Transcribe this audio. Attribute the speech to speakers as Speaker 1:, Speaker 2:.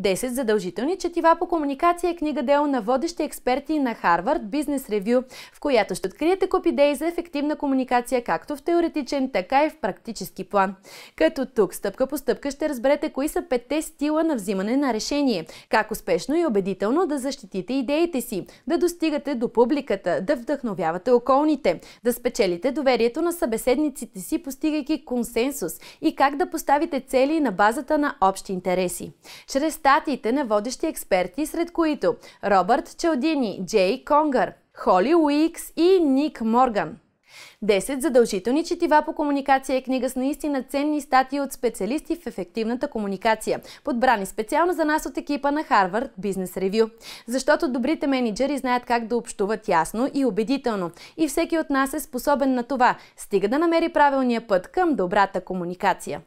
Speaker 1: 10 задължителни четива по комуникация е книга дел на водещи експерти на Харвард Бизнес Ревю, в която ще откриете куп идеи за ефективна комуникация както в теоретичен, така и в практически план. Като тук стъпка по стъпка ще разберете кои са петте стила на взимане на решение, как успешно и убедително да защитите идеите си, да достигате до публиката, да вдъхновявате околните, да спечелите доверието на събеседниците си, постигайки консенсус и как да поставите цели на базата на общи интереси. Чрез статиите на водещи експерти, сред които Робърт Чалдини, Джей Конгър, Холи Уикс и Ник Морган. 10 задължителни четива по комуникация е книга с наистина ценни статии от специалисти в ефективната комуникация, подбрани специално за нас от екипа на Harvard Business Review. Защото добрите менеджери знаят как да общуват ясно и убедително. И всеки от нас е способен на това, стига да намери правилния път към добрата комуникация.